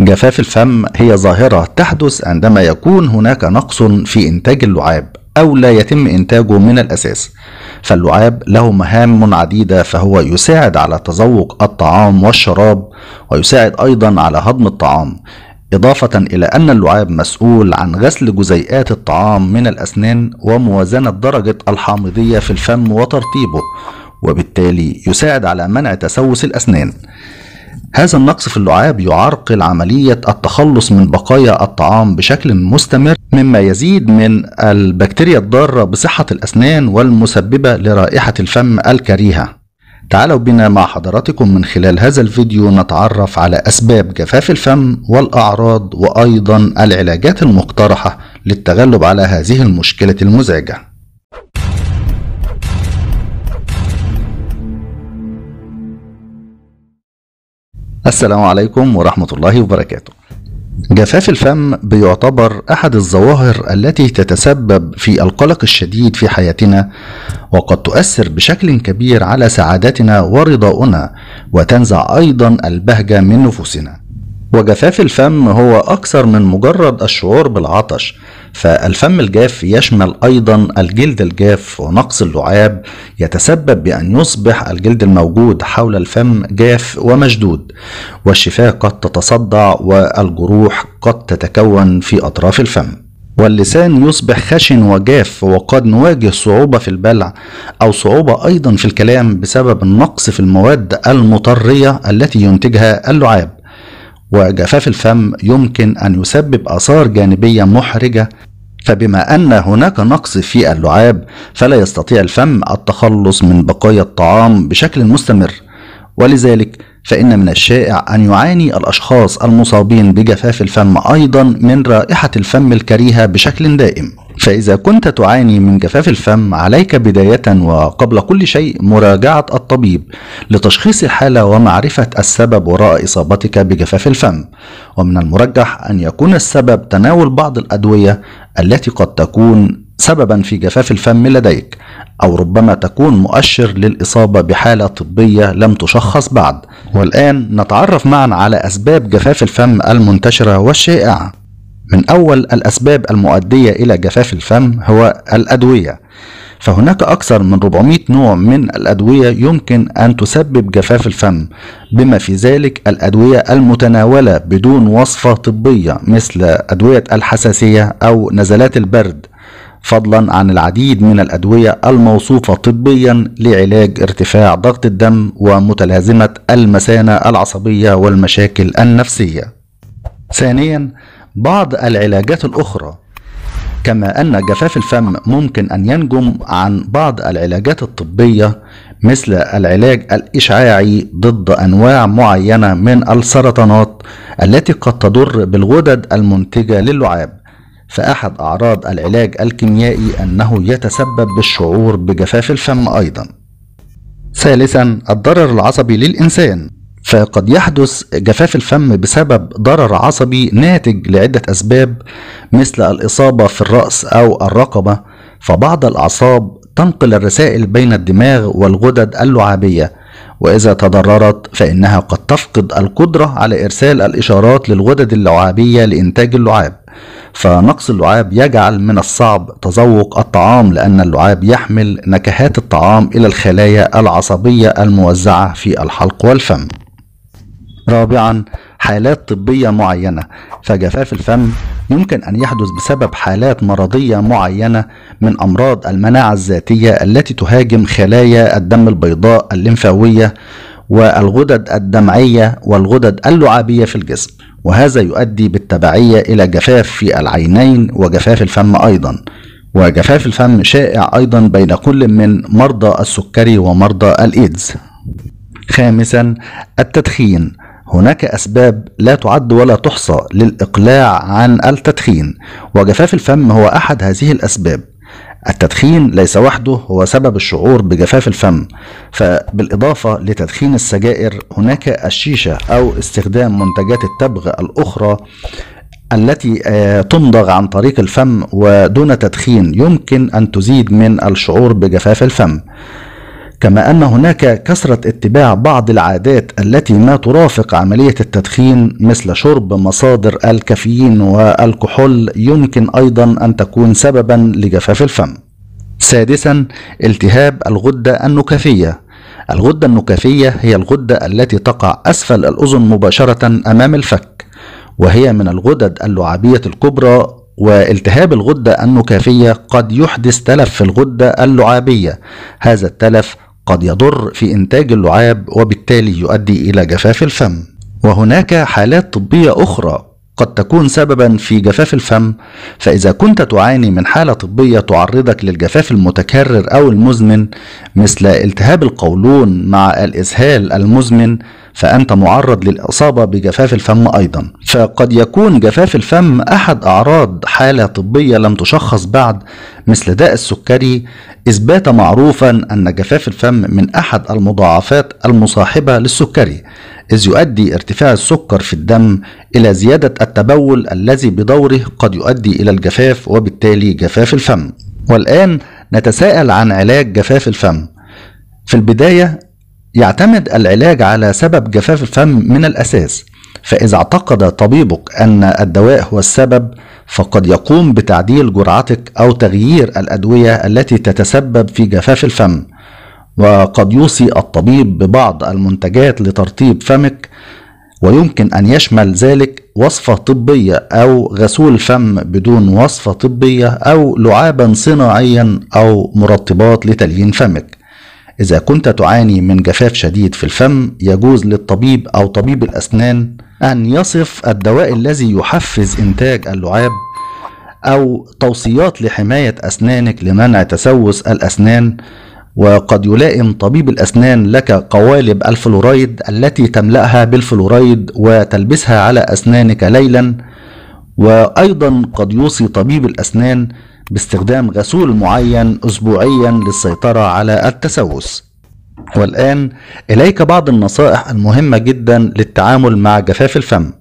جفاف الفم هي ظاهرة تحدث عندما يكون هناك نقص في إنتاج اللعاب أو لا يتم إنتاجه من الأساس فاللعاب له مهام عديدة فهو يساعد على تذوق الطعام والشراب ويساعد أيضا على هضم الطعام إضافة إلى أن اللعاب مسؤول عن غسل جزيئات الطعام من الأسنان وموازنة درجة الحامضية في الفم وترطيبه وبالتالي يساعد على منع تسوس الأسنان هذا النقص في اللعاب يعرقل عملية التخلص من بقايا الطعام بشكل مستمر مما يزيد من البكتيريا الضارة بصحة الأسنان والمسببة لرائحة الفم الكريهة تعالوا بنا مع حضراتكم من خلال هذا الفيديو نتعرف على أسباب جفاف الفم والأعراض وأيضا العلاجات المقترحة للتغلب على هذه المشكلة المزعجة السلام عليكم ورحمة الله وبركاته. جفاف الفم بيعتبر أحد الظواهر التي تتسبب في القلق الشديد في حياتنا وقد تؤثر بشكل كبير على سعادتنا ورضاؤنا وتنزع أيضا البهجة من نفوسنا. وجفاف الفم هو أكثر من مجرد الشعور بالعطش فالفم الجاف يشمل أيضا الجلد الجاف ونقص اللعاب يتسبب بأن يصبح الجلد الموجود حول الفم جاف ومشدود والشفاه قد تتصدع والجروح قد تتكون في أطراف الفم واللسان يصبح خشن وجاف وقد نواجه صعوبة في البلع أو صعوبة أيضا في الكلام بسبب النقص في المواد المطرية التي ينتجها اللعاب وجفاف الفم يمكن أن يسبب آثار جانبية محرجة فبما أن هناك نقص في اللعاب فلا يستطيع الفم التخلص من بقايا الطعام بشكل مستمر ولذلك فإن من الشائع أن يعاني الأشخاص المصابين بجفاف الفم أيضا من رائحة الفم الكريهة بشكل دائم فإذا كنت تعاني من جفاف الفم عليك بداية وقبل كل شيء مراجعة الطبيب لتشخيص الحالة ومعرفة السبب وراء إصابتك بجفاف الفم ومن المرجح أن يكون السبب تناول بعض الأدوية التي قد تكون سببا في جفاف الفم لديك أو ربما تكون مؤشر للإصابة بحالة طبية لم تشخص بعد والآن نتعرف معا على أسباب جفاف الفم المنتشرة والشائعة من أول الأسباب المؤدية إلى جفاف الفم هو الأدوية فهناك أكثر من 400 نوع من الأدوية يمكن أن تسبب جفاف الفم بما في ذلك الأدوية المتناولة بدون وصفة طبية مثل أدوية الحساسية أو نزلات البرد فضلا عن العديد من الأدوية الموصوفة طبيا لعلاج ارتفاع ضغط الدم ومتلازمة المثانة العصبية والمشاكل النفسية ثانيا بعض العلاجات الأخرى كما أن جفاف الفم ممكن أن ينجم عن بعض العلاجات الطبية مثل العلاج الإشعاعي ضد أنواع معينة من السرطانات التي قد تضر بالغدد المنتجة للعاب فأحد أعراض العلاج الكيميائي أنه يتسبب بالشعور بجفاف الفم أيضا ثالثا الضرر العصبي للإنسان فقد يحدث جفاف الفم بسبب ضرر عصبي ناتج لعدة أسباب مثل الإصابة في الرأس أو الرقبة فبعض الأعصاب تنقل الرسائل بين الدماغ والغدد اللعابية وإذا تضررت فإنها قد تفقد القدرة على إرسال الإشارات للغدد اللعابية لإنتاج اللعاب فنقص اللعاب يجعل من الصعب تذوق الطعام لأن اللعاب يحمل نكهات الطعام إلى الخلايا العصبية الموزعة في الحلق والفم رابعا حالات طبية معينة فجفاف الفم يمكن أن يحدث بسبب حالات مرضية معينة من أمراض المناعة الذاتية التي تهاجم خلايا الدم البيضاء الليمفاوية والغدد الدمعية والغدد اللعابية في الجسم وهذا يؤدي بالتبعية إلى جفاف في العينين وجفاف الفم أيضا وجفاف الفم شائع أيضا بين كل من مرضى السكري ومرضى الإيدز خامسا التدخين هناك أسباب لا تعد ولا تحصى للإقلاع عن التدخين وجفاف الفم هو أحد هذه الأسباب التدخين ليس وحده هو سبب الشعور بجفاف الفم فبالإضافة لتدخين السجائر هناك الشيشة أو استخدام منتجات التبغ الأخرى التي آه، تمضغ عن طريق الفم ودون تدخين يمكن أن تزيد من الشعور بجفاف الفم كما أن هناك كثرة اتباع بعض العادات التي ما ترافق عملية التدخين مثل شرب مصادر الكافيين والكحول يمكن أيضا أن تكون سببا لجفاف الفم سادسا التهاب الغدة النكافية الغدة النكافية هي الغدة التي تقع أسفل الأذن مباشرة أمام الفك وهي من الغدد اللعابية الكبرى والتهاب الغدة النكافية قد يحدث تلف في الغدة اللعابية هذا التلف قد يضر في إنتاج اللعاب وبالتالي يؤدي إلى جفاف الفم وهناك حالات طبية أخرى قد تكون سببا في جفاف الفم فإذا كنت تعاني من حالة طبية تعرضك للجفاف المتكرر أو المزمن مثل التهاب القولون مع الإسهال المزمن فأنت معرض للإصابة بجفاف الفم أيضا فقد يكون جفاف الفم أحد أعراض حالة طبية لم تشخص بعد مثل داء السكري إثبات معروفا أن جفاف الفم من أحد المضاعفات المصاحبة للسكري إذ يؤدي ارتفاع السكر في الدم إلى زيادة التبول الذي بدوره قد يؤدي إلى الجفاف وبالتالي جفاف الفم والآن نتساءل عن علاج جفاف الفم في البداية يعتمد العلاج على سبب جفاف الفم من الأساس فإذا اعتقد طبيبك أن الدواء هو السبب فقد يقوم بتعديل جرعتك أو تغيير الأدوية التي تتسبب في جفاف الفم وقد يوصي الطبيب ببعض المنتجات لترطيب فمك ويمكن أن يشمل ذلك وصفة طبية أو غسول فم بدون وصفة طبية أو لعابا صناعيا أو مرطبات لتليين فمك إذا كنت تعاني من جفاف شديد في الفم يجوز للطبيب أو طبيب الأسنان أن يصف الدواء الذي يحفز إنتاج اللعاب أو توصيات لحماية أسنانك لمنع تسوس الأسنان وقد يلائم طبيب الأسنان لك قوالب الفلورايد التي تملأها بالفلورايد وتلبسها على أسنانك ليلا وأيضا قد يوصي طبيب الأسنان باستخدام غسول معين أسبوعيا للسيطرة على التسوس والآن إليك بعض النصائح المهمة جدا للتعامل مع جفاف الفم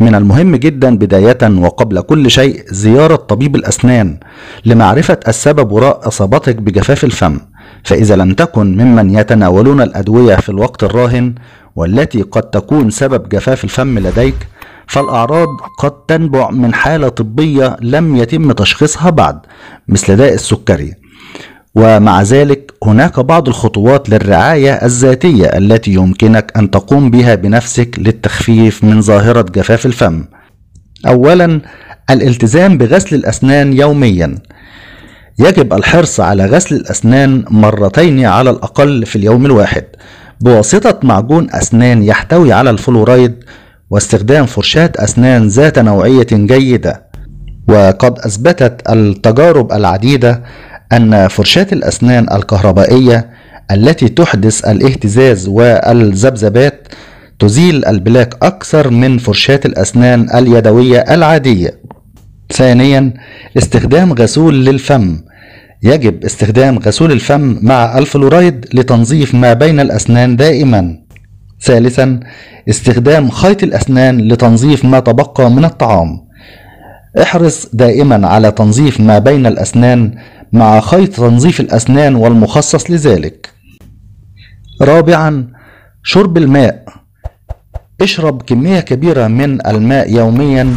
من المهم جدا بداية وقبل كل شيء زيارة طبيب الأسنان لمعرفة السبب وراء إصابتك بجفاف الفم فإذا لم تكن ممن يتناولون الأدوية في الوقت الراهن والتي قد تكون سبب جفاف الفم لديك فالأعراض قد تنبع من حالة طبية لم يتم تشخيصها بعد مثل داء السكري ومع ذلك هناك بعض الخطوات للرعاية الذاتية التي يمكنك أن تقوم بها بنفسك للتخفيف من ظاهرة جفاف الفم أولا الالتزام بغسل الأسنان يوميا يجب الحرص على غسل الأسنان مرتين على الأقل في اليوم الواحد بواسطة معجون أسنان يحتوي على الفلورايد واستخدام فرشاة أسنان ذات نوعية جيدة وقد أثبتت التجارب العديدة أن فرشاة الأسنان الكهربائية التي تحدث الاهتزاز والذبذبات تزيل البلاك أكثر من فرشاة الأسنان اليدوية العادية. ثانيا استخدام غسول للفم يجب استخدام غسول الفم مع الفلورايد لتنظيف ما بين الأسنان دائما ثالثا استخدام خيط الأسنان لتنظيف ما تبقى من الطعام احرص دائما على تنظيف ما بين الأسنان مع خيط تنظيف الأسنان والمخصص لذلك رابعا شرب الماء اشرب كمية كبيرة من الماء يوميا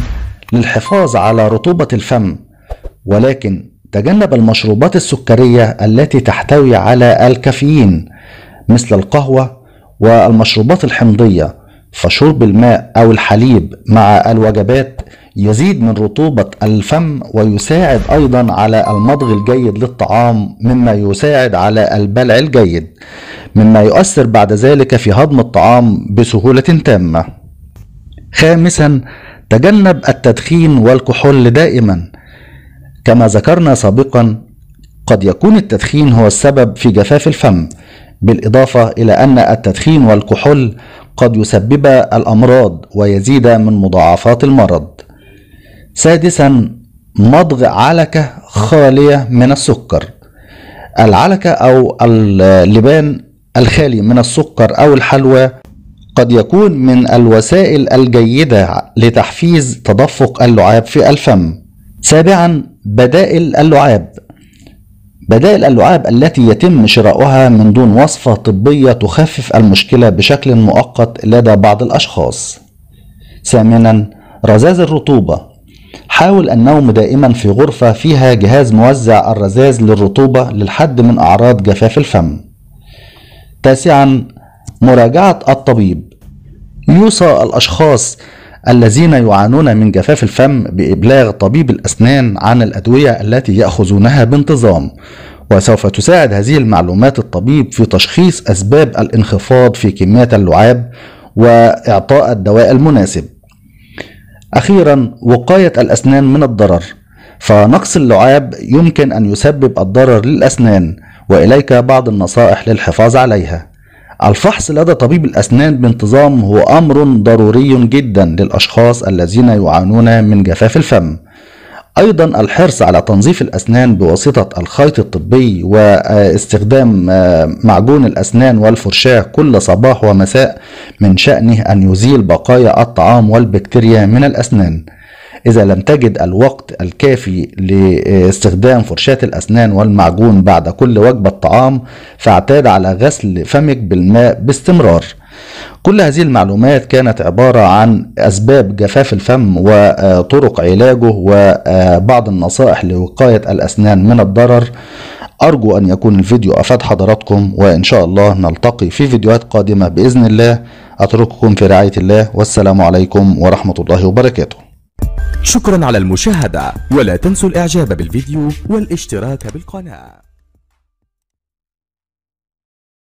للحفاظ على رطوبة الفم ولكن تجنب المشروبات السكرية التي تحتوي على الكافيين مثل القهوة والمشروبات الحمضية فشرب الماء أو الحليب مع الوجبات يزيد من رطوبة الفم ويساعد أيضا على المضغ الجيد للطعام مما يساعد على البلع الجيد مما يؤثر بعد ذلك في هضم الطعام بسهولة تامة خامسا تجنب التدخين والكحول دائما كما ذكرنا سابقا قد يكون التدخين هو السبب في جفاف الفم بالإضافة إلى أن التدخين والكحول قد يسبب الأمراض ويزيد من مضاعفات المرض سادسا مضغ علكة خالية من السكر العلكة أو اللبان الخالي من السكر أو الحلوى قد يكون من الوسائل الجيدة لتحفيز تدفق اللعاب في الفم سابعا بدائل اللعاب بدائل اللعاب التي يتم شراؤها من دون وصفة طبية تخفف المشكلة بشكل مؤقت لدى بعض الأشخاص. ثامناً رذاذ الرطوبة حاول النوم دائما في غرفة فيها جهاز موزع الرذاذ للرطوبة للحد من أعراض جفاف الفم. تاسعاً مراجعة الطبيب يوصى الأشخاص الذين يعانون من جفاف الفم بإبلاغ طبيب الأسنان عن الأدوية التي يأخذونها بانتظام وسوف تساعد هذه المعلومات الطبيب في تشخيص أسباب الانخفاض في كميات اللعاب وإعطاء الدواء المناسب أخيرا وقاية الأسنان من الضرر فنقص اللعاب يمكن أن يسبب الضرر للأسنان وإليك بعض النصائح للحفاظ عليها الفحص لدى طبيب الأسنان بانتظام هو أمر ضروري جدا للأشخاص الذين يعانون من جفاف الفم أيضا الحرص على تنظيف الأسنان بواسطة الخيط الطبي واستخدام آه، معجون الأسنان والفرشاة كل صباح ومساء من شأنه أن يزيل بقايا الطعام والبكتيريا من الأسنان إذا لم تجد الوقت الكافي لاستخدام فرشاة الأسنان والمعجون بعد كل وجبة طعام فاعتاد على غسل فمك بالماء باستمرار كل هذه المعلومات كانت عبارة عن أسباب جفاف الفم وطرق علاجه وبعض النصائح لوقاية الأسنان من الضرر أرجو أن يكون الفيديو أفاد حضراتكم وإن شاء الله نلتقي في فيديوهات قادمة بإذن الله أترككم في رعاية الله والسلام عليكم ورحمة الله وبركاته شكرا على المشاهدة ولا تنسوا الإعجاب بالفيديو والاشتراك بالقناة